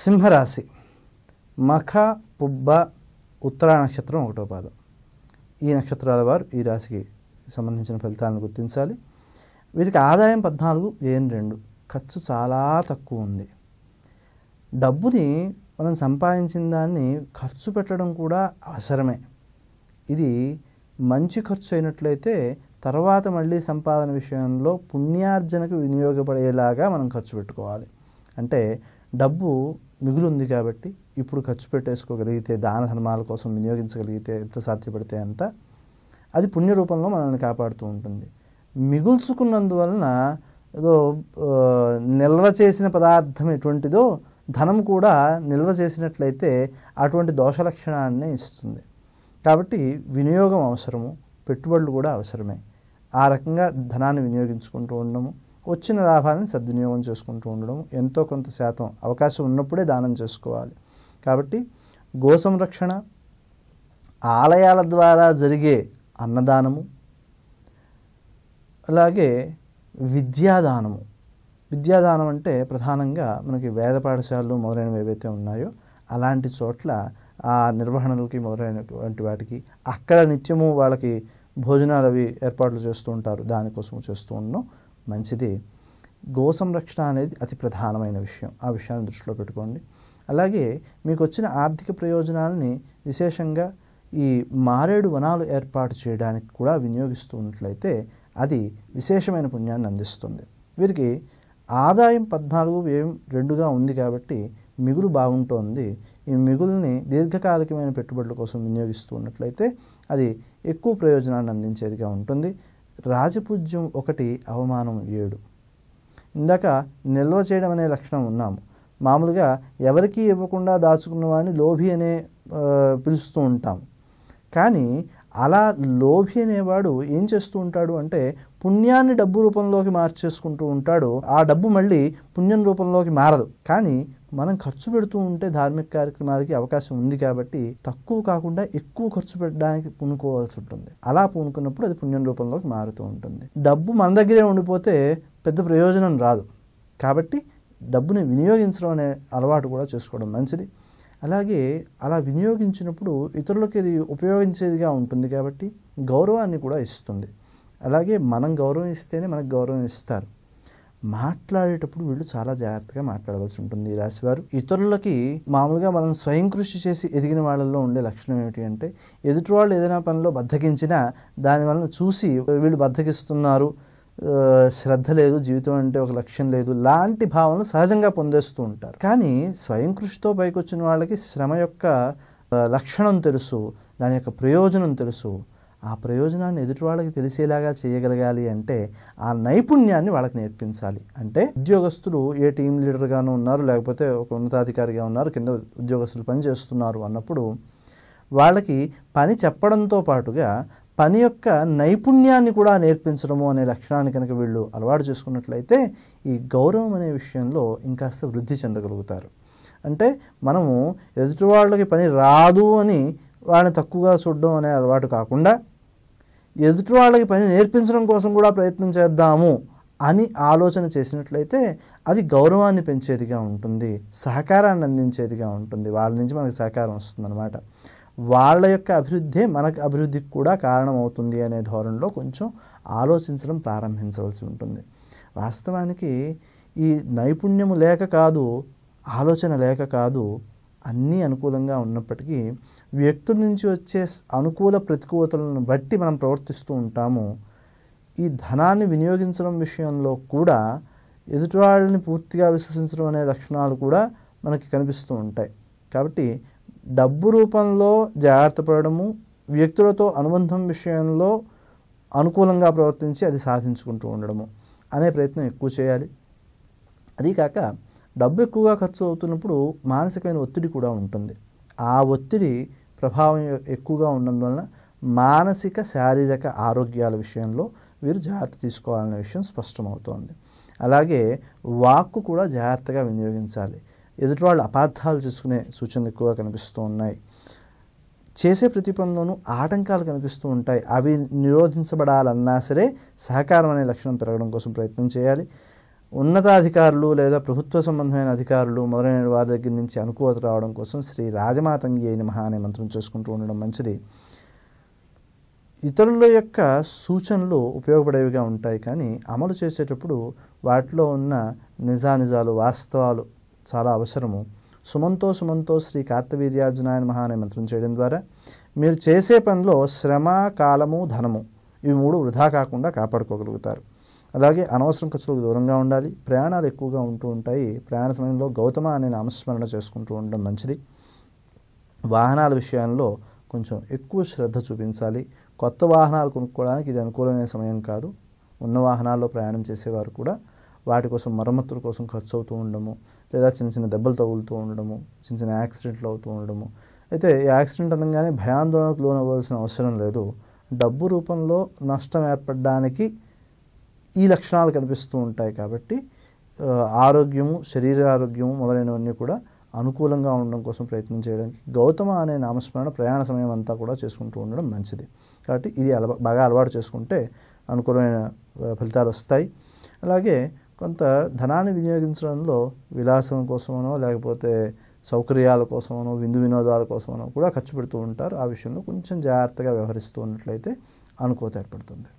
సింహరాశి మఖ పుబ్బ ఉత్తరా నక్షత్రం ఒకటో పాదం ఈ నక్షత్రాల వారు ఈ రాశికి సంబంధించిన ఫలితాలను గుర్తించాలి వీరికి ఆదాయం పద్నాలుగు ఏం రెండు ఖర్చు చాలా తక్కువ ఉంది డబ్బుని మనం సంపాదించిన దాన్ని ఖర్చు పెట్టడం కూడా అవసరమే ఇది మంచి ఖర్చు అయినట్లయితే తర్వాత మళ్ళీ సంపాదన విషయంలో పుణ్యార్జనకు వినియోగపడేలాగా మనం ఖర్చు పెట్టుకోవాలి అంటే డబ్బు మిగులు ఉంది కాబట్టి ఇప్పుడు ఖర్చు పెట్టేసుకోగలిగితే దాన ధర్మాల కోసం వినియోగించగలిగితే ఎంత సాధ్యపడితే అంత అది పుణ్య రూపంలో మనల్ని కాపాడుతూ ఉంటుంది మిగుల్చుకున్నందువలన ఏదో నిల్వ చేసిన పదార్థం ఎటువంటిదో ధనం కూడా నిల్వ చేసినట్లయితే అటువంటి దోష లక్షణాన్ని ఇస్తుంది కాబట్టి వినియోగం అవసరము పెట్టుబడులు కూడా అవసరమే ఆ రకంగా ధనాన్ని వినియోగించుకుంటూ ఉండము వచ్చిన లాభాలను సద్వినియోగం చేసుకుంటూ ఉండడం ఎంతో కొంత శాతం అవకాశం ఉన్నప్పుడే దానం చేసుకోవాలి కాబట్టి గో సంరక్షణ ఆలయాల ద్వారా జరిగే అన్నదానము అలాగే విద్యాదానము విద్యాదానం అంటే ప్రధానంగా మనకి వేద పాఠశాలలు మొదలైనవి ఏవైతే ఉన్నాయో అలాంటి చోట్ల ఆ నిర్వహణలకి మొదలైనటువంటి వాటికి అక్కడ నిత్యము వాళ్ళకి భోజనాలు అవి ఏర్పాట్లు చేస్తూ ఉంటారు దానికోసం చేస్తూ ఉన్నాం మంచిది గో సంరక్షణ అనేది అతి ప్రధానమైన విషయం ఆ విషయాన్ని దృష్టిలో పెట్టుకోండి అలాగే మీకు వచ్చిన ఆర్థిక ప్రయోజనాలని విశేషంగా ఈ మారేడు వనాలు ఏర్పాటు చేయడానికి కూడా ఉన్నట్లయితే అది విశేషమైన పుణ్యాన్ని అందిస్తుంది వీరికి ఆదాయం పద్నాలుగు వ్యయం రెండుగా ఉంది కాబట్టి మిగులు బాగుంటోంది ఈ మిగుల్ని దీర్ఘకాలికమైన పెట్టుబడుల కోసం వినియోగిస్తూ ఉన్నట్లయితే అది ఎక్కువ ప్రయోజనాన్ని అందించేదిగా ఉంటుంది రాజపూజ్యం ఒకటి అవమానం ఏడు ఇందాక నిల్వ చేయడం అనే లక్షణం ఉన్నాము మామూలుగా ఎవరికీ ఇవ్వకుండా దాచుకున్న వాడిని లోభి అనే పిలుస్తూ ఉంటాం కానీ అలా లోభి అనేవాడు ఏం చేస్తూ ఉంటాడు అంటే పుణ్యాన్ని డబ్బు రూపంలోకి మార్చేసుకుంటూ ఉంటాడు ఆ డబ్బు మళ్ళీ పుణ్యం రూపంలోకి మారదు కానీ మనం ఖర్చు పెడుతూ ఉంటే ధార్మిక కార్యక్రమాలకి అవకాశం ఉంది కాబట్టి తక్కువ కాకుండా ఎక్కువ ఖర్చు పెట్టడానికి పూనుకోవాల్సి ఉంటుంది అలా పూనుకున్నప్పుడు అది పుణ్యం రూపంలోకి మారుతూ ఉంటుంది డబ్బు మన దగ్గరే ఉండిపోతే పెద్ద ప్రయోజనం రాదు కాబట్టి డబ్బుని వినియోగించడం అనే అలవాటు కూడా చేసుకోవడం మంచిది అలాగే అలా వినియోగించినప్పుడు ఇతరులకి ఇది ఉపయోగించేదిగా ఉంటుంది కాబట్టి గౌరవాన్ని కూడా ఇస్తుంది అలాగే మనం గౌరవం ఇస్తేనే మనకు గౌరవం ఇస్తారు మాట్లాడేటప్పుడు వీళ్ళు చాలా జాగ్రత్తగా మాట్లాడవలసి ఉంటుంది రాశివారు ఇతరులకి మామూలుగా మనం స్వయం కృషి చేసి ఎదిగిన వాళ్ళల్లో ఉండే లక్షణం ఏమిటి అంటే ఎదుటి వాళ్ళు ఏదైనా పనిలో బద్దకించినా దానివలన చూసి వీళ్ళు బద్దకిస్తున్నారు శ్రద్ధ లేదు జీవితం అంటే ఒక లక్ష్యం లేదు లాంటి భావనలు సహజంగా పొందేస్తూ ఉంటారు కానీ స్వయం కృషితో పైకొచ్చిన వాళ్ళకి శ్రమ యొక్క లక్షణం తెలుసు దాని యొక్క ప్రయోజనం తెలుసు ఆ ప్రయోజనాన్ని ఎదుటి వాళ్ళకి తెలిసేలాగా చేయగలగాలి అంటే ఆ నైపుణ్యాన్ని వాళ్ళకి నేర్పించాలి అంటే ఉద్యోగస్తులు ఏ టీం లీడర్గాను ఉన్నారు లేకపోతే ఒక ఉన్నతాధికారిగా ఉన్నారు కింద ఉద్యోగస్తులు పని చేస్తున్నారు అన్నప్పుడు వాళ్ళకి పని చెప్పడంతో పాటుగా పని యొక్క నైపుణ్యాన్ని కూడా నేర్పించడము అనే లక్షణాన్ని కనుక వీళ్ళు అలవాటు చేసుకున్నట్లయితే ఈ గౌరవం అనే విషయంలో ఇంకాస్త వృద్ధి చెందగలుగుతారు అంటే మనము ఎదుటి వాళ్ళకి పని రాదు అని వాళ్ళని తక్కువగా చూడడం అనే అలవాటు కాకుండా ఎదుటి వాళ్ళకి పని నేర్పించడం కోసం కూడా ప్రయత్నం చేద్దాము అని ఆలోచన చేసినట్లయితే అది గౌరవాన్ని పెంచేదిగా ఉంటుంది సహకారాన్ని అందించేదిగా ఉంటుంది వాళ్ళ నుంచి మనకు సహకారం వస్తుందన్నమాట వాళ్ళ యొక్క అభివృద్ధే మనకు అభివృద్ధికి కూడా కారణమవుతుంది అనే ధోరణిలో కొంచెం ఆలోచించడం ప్రారంభించవలసి ఉంటుంది వాస్తవానికి ఈ నైపుణ్యము లేక కాదు ఆలోచన లేక కాదు అన్నీ అనుకూలంగా ఉన్నప్పటికీ వ్యక్తుల నుంచి వచ్చే అనుకూల ప్రతికూలతలను బట్టి మనం ప్రవర్తిస్తూ ఉంటాము ఈ ధనాన్ని వినియోగించడం విషయంలో కూడా ఎదుటివాళ్ళని పూర్తిగా విశ్వసించడం అనే లక్షణాలు కూడా మనకి కనిపిస్తూ ఉంటాయి కాబట్టి డబ్బు రూపంలో జాగ్రత్త పడడము వ్యక్తులతో అనుబంధం విషయంలో అనుకూలంగా ప్రవర్తించి అది సాధించుకుంటూ ఉండడము అనే ప్రయత్నం ఎక్కువ చేయాలి అదీ కాక డబ్బు ఎక్కువగా ఖర్చు అవుతున్నప్పుడు మానసికమైన ఒత్తిడి కూడా ఉంటుంది ఆ ఒత్తిడి ప్రభావం ఎక్కువగా ఉండడం మానసిక శారీరక ఆరోగ్యాల విషయంలో వీరు జాగ్రత్త తీసుకోవాలనే విషయం స్పష్టమవుతోంది అలాగే వాక్కు కూడా జాగ్రత్తగా వినియోగించాలి ఎదుటి వాళ్ళు అపార్థాలు చేసుకునే సూచనలు ఎక్కువగా కనిపిస్తూ ఉన్నాయి చేసే ప్రతి పనిలోనూ ఆటంకాలు కనిపిస్తూ ఉంటాయి అవి నిరోధించబడాలన్నా సరే సహకారం అనే లక్షణం పెరగడం కోసం ప్రయత్నం చేయాలి ఉన్నతాధికారులు లేదా ప్రభుత్వ సంబంధమైన అధికారులు మొదలైన వారి దగ్గర నుంచి అనుకూలత రావడం కోసం శ్రీ రాజమాతంగి అయిన మహానే మంత్రం చేసుకుంటూ ఉండడం మంచిది ఇతరుల యొక్క సూచనలు ఉపయోగపడేవిగా ఉంటాయి కానీ అమలు చేసేటప్పుడు వాటిలో ఉన్న నిజానిజాలు వాస్తవాలు చాలా అవసరము సుమంతో సుమంతో శ్రీ కార్తవీర్యార్జున అయిన మహానే మంత్రం చేయడం ద్వారా మీరు చేసే పనిలో శ్రమ కాలము ధనము ఇవి మూడు వృధా కాకుండా కాపాడుకోగలుగుతారు అలాగే అనవసరం ఖర్చులకు దూరంగా ఉండాలి ప్రయాణాలు ఎక్కువగా ఉంటూ ఉంటాయి ప్రయాణ సమయంలో గౌతమ అనే నామస్మరణ చేసుకుంటూ ఉండడం మంచిది వాహనాల విషయంలో కొంచెం ఎక్కువ శ్రద్ధ చూపించాలి కొత్త వాహనాలు కొనుక్కోవడానికి ఇది అనుకూలమైన సమయం కాదు ఉన్న వాహనాల్లో ప్రయాణం చేసేవారు కూడా వాటి కోసం మరమ్మతుల కోసం ఖర్చు అవుతూ ఉండడము లేదా చిన్న చిన్న దెబ్బలు తగులుతూ ఉండడము చిన్న చిన్న యాక్సిడెంట్లు అవుతూ ఉండడము అయితే యాక్సిడెంట్ అనగానే భయాందోళనకు లోనవ్వాల్సిన అవసరం లేదు డబ్బు రూపంలో నష్టం ఏర్పడడానికి ఈ లక్షణాలు కనిపిస్తూ ఉంటాయి కాబట్టి ఆరోగ్యము శరీర ఆరోగ్యము మొదలైనవన్నీ కూడా అనుకూలంగా ఉండడం కోసం ప్రయత్నం చేయడానికి గౌతమ అనే నామస్మరణ ప్రయాణ సమయం అంతా కూడా చేసుకుంటూ ఉండడం మంచిది కాబట్టి ఇది అలవా బాగా అలవాటు చేసుకుంటే అనుకూలమైన ఫలితాలు వస్తాయి అలాగే కొంత ధనాన్ని వినియోగించడంలో విలాసం కోసమనో లేకపోతే సౌకర్యాల కోసమనో విందు వినోదాల కోసమనో కూడా ఖర్చు పెడుతూ ఉంటారు ఆ విషయంలో కొంచెం జాగ్రత్తగా వ్యవహరిస్తూ ఉన్నట్లయితే అనుకోత ఏర్పడుతుంది